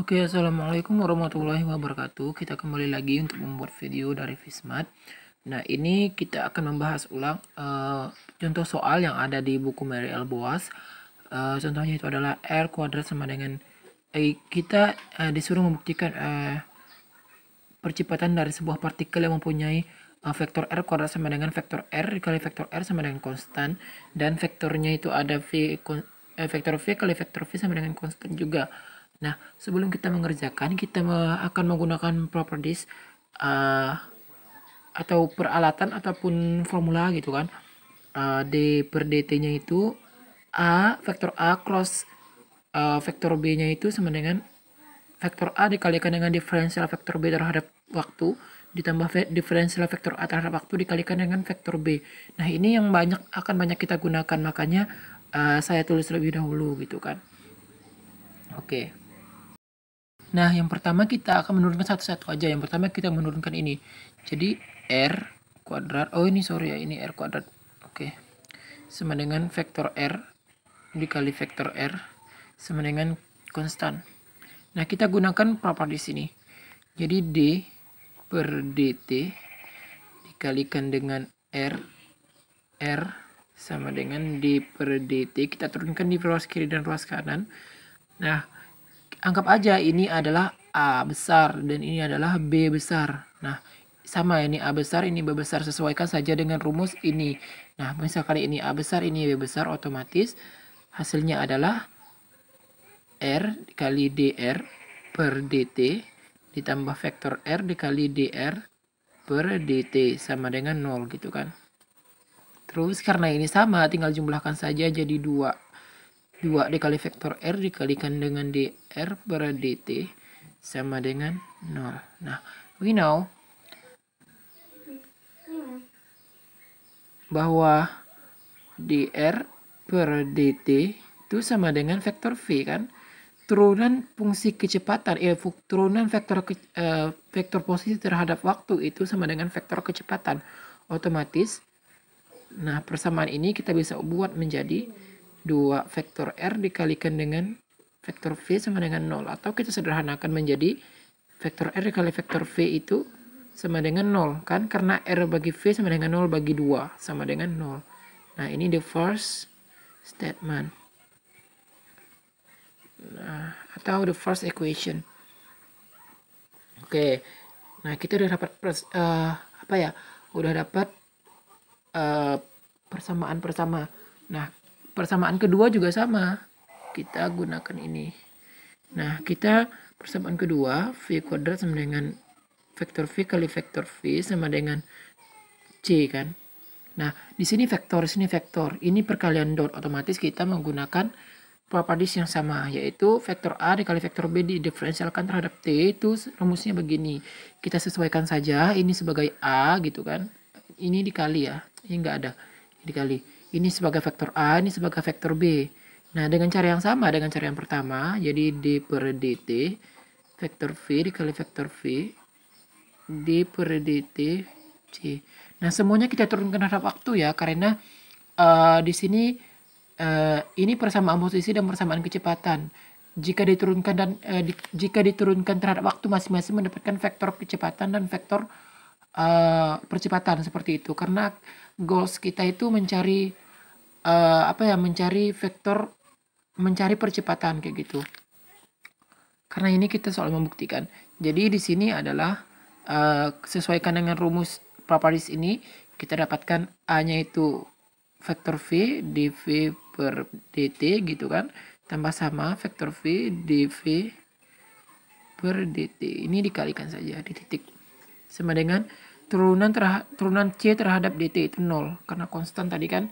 Oke, okay, Assalamualaikum warahmatullahi wabarakatuh. Kita kembali lagi untuk membuat video dari Fismat. Nah, ini kita akan membahas ulang uh, contoh soal yang ada di buku Mary L. Boas. Uh, contohnya itu adalah R kuadrat sama dengan eh, kita uh, disuruh membuktikan uh, percepatan dari sebuah partikel yang mempunyai uh, vektor R kuadrat sama dengan vektor R dikali vektor R sama dengan konstan dan vektornya itu ada V vektor V kali vektor V sama dengan konstan juga. Nah, sebelum kita mengerjakan, kita akan menggunakan properties uh, atau peralatan ataupun formula gitu kan. Uh, D per DT-nya itu A, vektor A cross uh, vektor B-nya itu sama dengan vektor A dikalikan dengan diferensial vektor B terhadap waktu ditambah diferensial vektor A terhadap waktu dikalikan dengan vektor B. Nah, ini yang banyak akan banyak kita gunakan, makanya uh, saya tulis lebih dahulu gitu kan. Oke. Okay. Nah, yang pertama kita akan menurunkan satu-satu aja. Yang pertama kita menurunkan ini. Jadi R kuadrat. Oh, ini sorry ya, ini R kuadrat. Oke. Okay. Sama dengan vektor R dikali vektor R sama dengan konstan. Nah, kita gunakan proper di sini. Jadi D per DT dikalikan dengan R R sama dengan D per DT. Kita turunkan di ruas kiri dan ruas kanan. Nah, anggap aja ini adalah A besar dan ini adalah B besar. Nah, sama ya, ini A besar, ini B besar. Sesuaikan saja dengan rumus ini. Nah, misalkan ini A besar, ini B besar, otomatis hasilnya adalah R dikali DR per DT ditambah vektor R dikali DR per DT sama dengan 0 gitu kan. Terus karena ini sama, tinggal jumlahkan saja jadi 2. 2 dikali vektor R dikalikan dengan dr per dt sama dengan 0. Nah, we know bahwa dr per dt itu sama dengan vektor V kan? Turunan fungsi kecepatan, ya turunan vektor ke, uh, vektor posisi terhadap waktu itu sama dengan vektor kecepatan. Otomatis, nah persamaan ini kita bisa buat menjadi 2 vektor R dikalikan dengan vektor V sama dengan 0. Atau kita sederhanakan menjadi vektor R dikali vektor V itu sama dengan 0. Kan karena R bagi V sama dengan 0 bagi 2 sama dengan 0. Nah ini the first statement. Nah, atau the first equation. Oke. Okay. Nah, kita udah dapat pers, uh, apa ya? Udah dapat persamaan Uh, persamaan -persama. nah, persamaan kedua juga sama kita gunakan ini nah kita persamaan kedua v kuadrat sama dengan vektor v kali vektor v sama dengan c kan nah di sini vektor di sini vektor ini perkalian dot otomatis kita menggunakan properties yang sama yaitu vektor A dikali vektor B didifferensialkan terhadap T itu rumusnya begini kita sesuaikan saja ini sebagai A gitu kan ini dikali ya ini nggak ada ini dikali ini sebagai vektor A, ini sebagai vektor B. Nah, dengan cara yang sama dengan cara yang pertama, jadi D per DT, vektor V dikali vektor V, D per DT, C. Nah, semuanya kita turunkan terhadap waktu ya, karena uh, di sini uh, ini persamaan posisi dan persamaan kecepatan. Jika diturunkan dan uh, di, jika diturunkan terhadap waktu masing-masing mendapatkan vektor kecepatan dan vektor uh, percepatan seperti itu. Karena goals kita itu mencari uh, apa ya mencari vektor mencari percepatan kayak gitu karena ini kita soal membuktikan jadi di sini adalah uh, sesuaikan dengan rumus properties ini kita dapatkan a nya itu vektor v dv per dt gitu kan tambah sama vektor v dv per dt ini dikalikan saja di titik sama dengan turunan terhadap turunan c terhadap dt itu nol karena konstan tadi kan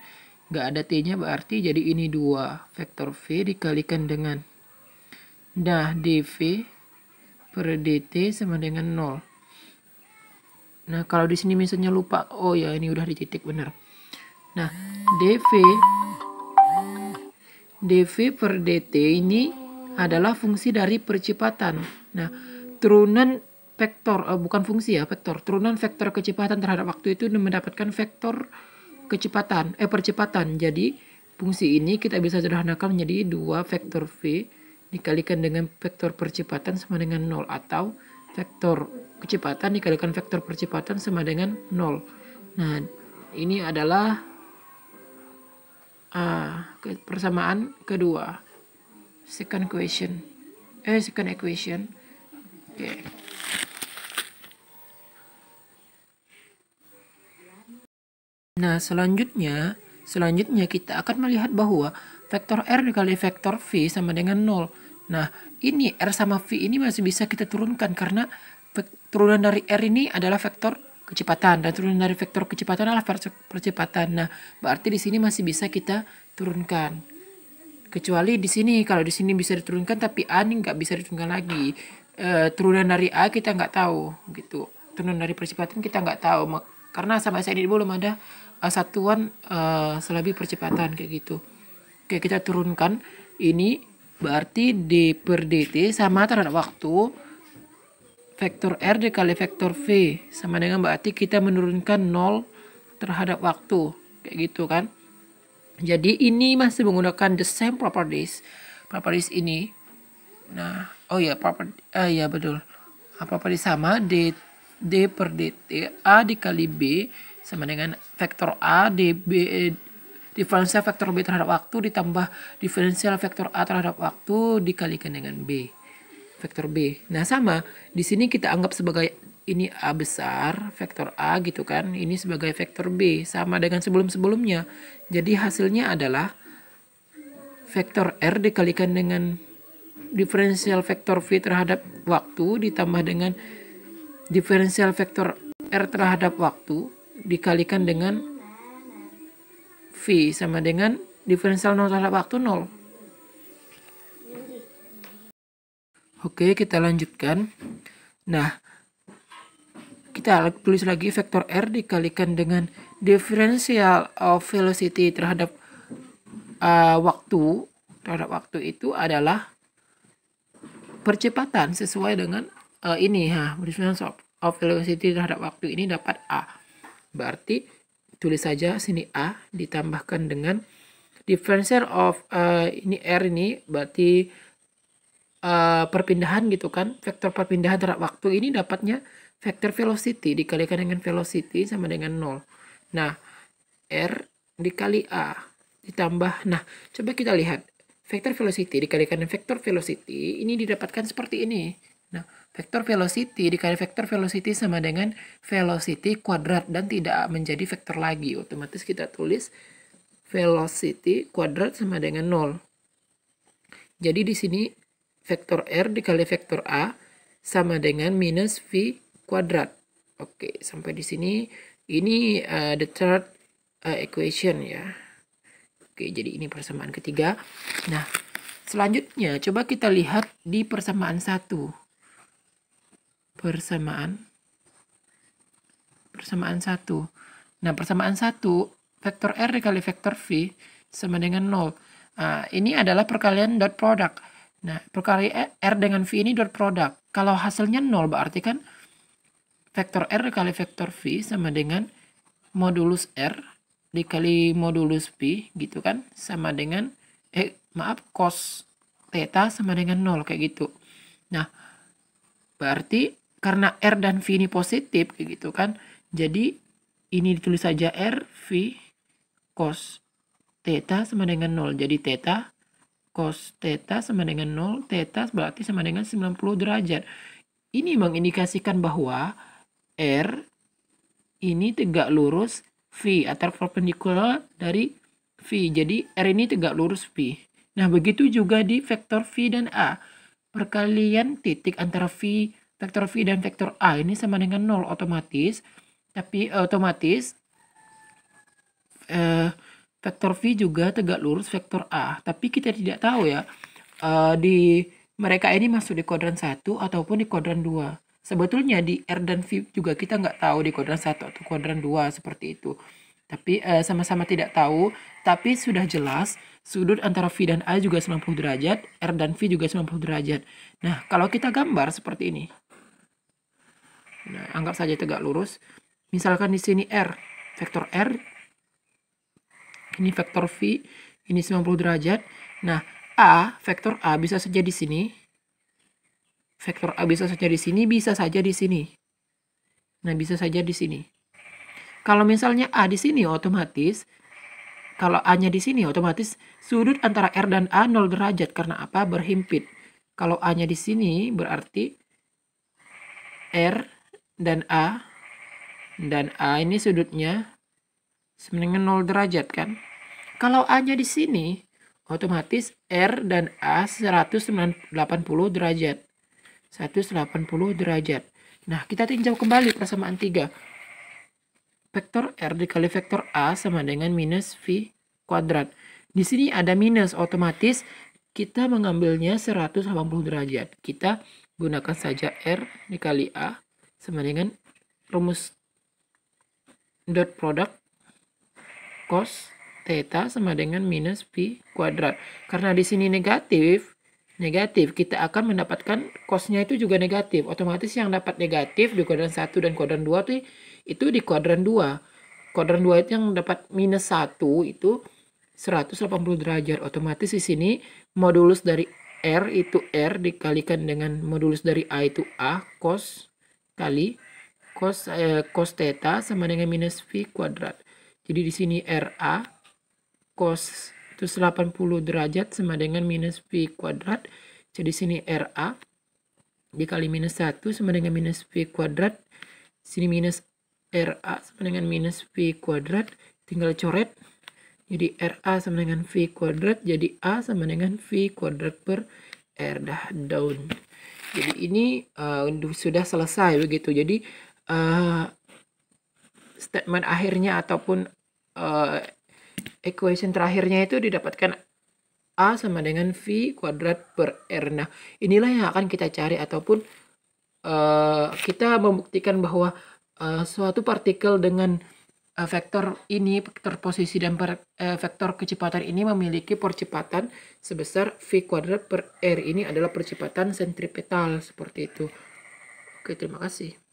gak ada T-nya berarti jadi ini dua Vektor V dikalikan dengan. Nah, DV per DT sama dengan 0. Nah, kalau di sini misalnya lupa. Oh ya, ini udah di titik benar. Nah, DV dv per dt ini adalah fungsi dari percepatan. Nah, turunan vektor, eh, bukan fungsi ya, vektor. Turunan vektor kecepatan terhadap waktu itu mendapatkan vektor kecepatan, eh percepatan. Jadi fungsi ini kita bisa sederhanakan menjadi dua vektor V dikalikan dengan vektor percepatan sama dengan nol atau vektor kecepatan dikalikan vektor percepatan sama dengan nol Nah, ini adalah uh, persamaan kedua. Second equation Eh, second equation. Oke. Okay. Nah, selanjutnya, selanjutnya kita akan melihat bahwa vektor R dikali vektor V sama dengan 0. Nah, ini R sama V ini masih bisa kita turunkan karena turunan dari R ini adalah vektor kecepatan dan turunan dari vektor kecepatan adalah vektor percepatan. Nah, berarti di sini masih bisa kita turunkan. Kecuali di sini, kalau di sini bisa diturunkan tapi A ini nggak bisa diturunkan lagi. E, turunan dari A kita nggak tahu gitu. Turunan dari percepatan kita nggak tahu karena sampai saat ini belum ada uh, satuan uh, eh, selebih percepatan kayak gitu. Oke, kita turunkan ini berarti d per dt sama terhadap waktu vektor r dikali vektor v sama dengan berarti kita menurunkan nol terhadap waktu kayak gitu kan. Jadi ini masih menggunakan the same properties properties ini. Nah, oh ya property ah eh, ya betul. Nah, properties sama d d per dt a dikali b sama dengan vektor A di B, eh, diferensial vektor B terhadap waktu ditambah diferensial vektor A terhadap waktu dikalikan dengan B. Vektor B. Nah, sama. Di sini kita anggap sebagai ini A besar, vektor A gitu kan. Ini sebagai vektor B. Sama dengan sebelum-sebelumnya. Jadi hasilnya adalah vektor R dikalikan dengan diferensial vektor V terhadap waktu ditambah dengan diferensial vektor R terhadap waktu dikalikan dengan V sama dengan diferensial nol terhadap waktu nol. Oke, kita lanjutkan. Nah, kita tulis lagi vektor R dikalikan dengan diferensial of velocity terhadap uh, waktu terhadap waktu itu adalah percepatan sesuai dengan uh, ini ha, Diferensial of, of velocity terhadap waktu ini dapat A. Berarti tulis saja sini A ditambahkan dengan differential of uh, ini R ini berarti uh, perpindahan gitu kan. Vektor perpindahan terhadap waktu ini dapatnya vektor velocity dikalikan dengan velocity sama dengan nol Nah, R dikali A ditambah. Nah, coba kita lihat. Vektor velocity dikalikan dengan vektor velocity ini didapatkan seperti ini. Nah, vektor velocity dikali vektor velocity sama dengan velocity kuadrat dan tidak menjadi vektor lagi. Otomatis kita tulis velocity kuadrat sama dengan 0. Jadi di sini vektor R dikali vektor A sama dengan minus V kuadrat. Oke, sampai di sini ini uh, the third uh, equation ya. Oke, jadi ini persamaan ketiga. Nah, selanjutnya coba kita lihat di persamaan satu persamaan persamaan satu. Nah, persamaan satu vektor R dikali vektor V sama dengan 0. Nah, ini adalah perkalian dot product. Nah, perkalian R dengan V ini dot product. Kalau hasilnya 0 berarti kan vektor R dikali vektor V sama dengan modulus R dikali modulus V gitu kan sama dengan eh maaf cos theta sama dengan 0 kayak gitu. Nah, berarti karena R dan V ini positif kayak gitu kan. Jadi ini ditulis saja R V cos theta sama dengan 0. Jadi theta cos theta sama dengan 0, theta berarti sama dengan 90 derajat. Ini mengindikasikan bahwa R ini tegak lurus V atau perpendicular dari V. Jadi R ini tegak lurus V. Nah, begitu juga di vektor V dan A. Perkalian titik antara V vektor V dan vektor A ini sama dengan 0 otomatis. Tapi uh, otomatis uh, vektor V juga tegak lurus vektor A. Tapi kita tidak tahu ya uh, di mereka ini masuk di kuadran 1 ataupun di kuadran 2. Sebetulnya di R dan V juga kita nggak tahu di kuadran 1 atau kuadran 2 seperti itu. Tapi sama-sama uh, tidak tahu, tapi sudah jelas sudut antara V dan A juga 90 derajat, R dan V juga 90 derajat. Nah, kalau kita gambar seperti ini, Nah, anggap saja tegak lurus. Misalkan di sini R, vektor R. Ini vektor V, ini 90 derajat. Nah, A, vektor A bisa saja di sini. Vektor A bisa saja di sini, bisa saja di sini. Nah, bisa saja di sini. Kalau misalnya A di sini otomatis, kalau A-nya di sini otomatis sudut antara R dan A 0 derajat. Karena apa? Berhimpit. Kalau A-nya di sini berarti R dan A dan A ini sudutnya sama dengan 0 derajat kan. Kalau A-nya di sini, otomatis R dan A 180 derajat. 180 derajat. Nah, kita tinjau kembali persamaan 3. Vektor R dikali vektor A sama dengan minus V kuadrat. Di sini ada minus, otomatis kita mengambilnya 180 derajat. Kita gunakan saja R dikali A sama dengan rumus dot product cos theta sama dengan minus pi kuadrat. Karena di sini negatif, negatif kita akan mendapatkan cosnya itu juga negatif. Otomatis yang dapat negatif di kuadran 1 dan kuadran 2 itu, itu di kuadran 2. Kuadran 2 itu yang dapat minus 1 itu 180 derajat. Otomatis di sini modulus dari R itu R dikalikan dengan modulus dari A itu A, cos kali cos, eh, cos theta sama dengan minus V kuadrat. Jadi di sini RA cos 180 derajat sama dengan minus V kuadrat. Jadi di sini RA dikali minus 1 sama dengan minus V kuadrat. Sini minus RA sama dengan minus V kuadrat. Tinggal coret. Jadi RA sama dengan V kuadrat. Jadi A sama dengan V kuadrat per R dah down jadi ini uh, sudah selesai begitu jadi uh, statement akhirnya ataupun uh, equation terakhirnya itu didapatkan A sama dengan V kuadrat per R. Nah, inilah yang akan kita cari ataupun uh, kita membuktikan bahwa uh, suatu partikel dengan Eh, vektor ini, vektor posisi dan per, eh, vektor kecepatan ini memiliki percepatan sebesar v kuadrat per r. Ini adalah percepatan sentripetal seperti itu. Oke, terima kasih.